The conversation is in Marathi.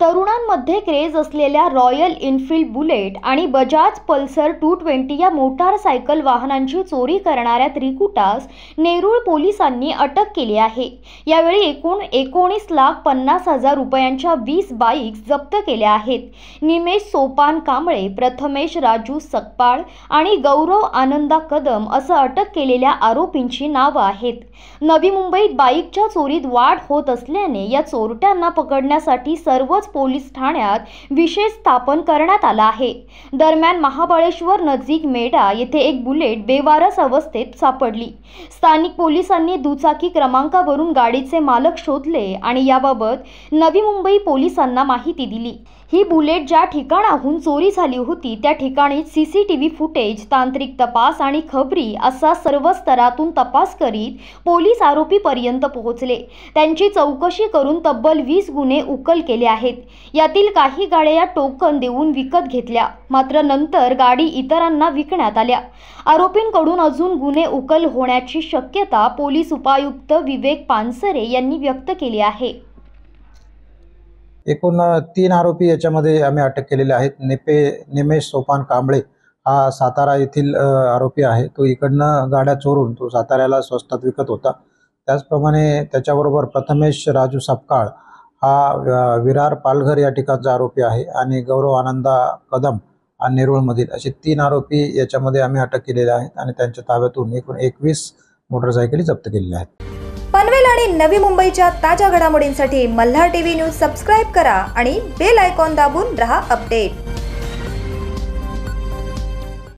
तरुणांमध्ये क्रेज असलेल्या रॉयल इनफिल्ड बुलेट आणि बजाज पल्सर टू ट्वेंटी या मोटारसायकल वाहनांची चोरी करणाऱ्या त्रिकुटास नेरूळ पोलिसांनी अटक केली आहे यावेळी एकूण एकोणीस लाख पन्नास हजार रुपयांच्या वीस बाईक्स जप्त केल्या आहेत निमेश सोपान कांबळे प्रथमेश राजू सकपाळ आणि गौरव आनंदा कदम असं अटक केलेल्या आरोपींची नावं आहेत नवी मुंबईत बाईकच्या चोरीत वाढ होत असल्याने या चोरट्यांना पकडण्यासाठी सर्वच पोलीस ठाण्यात विशेष स्थापन करण्यात आला आहे दरम्यान महाबळेश्वर नजीक मेडा येथे एक बुलेट बेवारस अवस्थेत सापडली स्थानिक पोलिसांनी दुचाकी क्रमांकावरून गाडीचे मालक शोधले आणि याबाबत नवी मुंबई पोलिसांना माहिती दिली ही बुलेट ज्या ठिकाणाहून चोरी झाली होती त्या ठिकाणी सीसीटीव्ही फुटेज तांत्रिक तपास आणि खबरी असा सर्व स्तरातून तपास करीत पोलीस आरोपीपर्यंत पोहोचले त्यांची चौकशी करून तब्बल वीस गुन्हे उकल केले आहेत आहेत यातील काही गाड्या टोकन देऊन विकत घेतल्या मात्र नंतर गाडी इतरांना विकण्यात आल्या आरोपींकडून अजून गुन्हे उकल होण्याची शक्यता पोलीस उपायुक्त विवेक पानसरे यांनी व्यक्त केली आहे एकूण तीन आरोपी याच्यामध्ये आम्ही अटक केलेले आहेत नेपे निमेश सोपान कांबळे हा सातारा येथील आरोपी आहे तो इकडनं गाड्या चोरून तो साताऱ्याला स्वस्तात विकत होता त्याचप्रमाणे त्याच्याबरोबर प्रथमेश राजू सपकाळ हा विरार पालघर या ठिकाणचा आरोपी आहे आणि गौरव आनंदा कदम आणि नेरुळमधील असे तीन आरोपी याच्यामध्ये आम्ही अटक केलेले आहेत आणि त्यांच्या ताब्यातून एकूण एकवीस मोटरसायकली जप्त केलेल्या आहेत पनवेल आणि नवी मुंबईच्या ताज्या घडामोडींसाठी मल्हार टीव्ही न्यूज सबस्क्राईब करा आणि बेल आयकॉन दाबून रहा अपडेट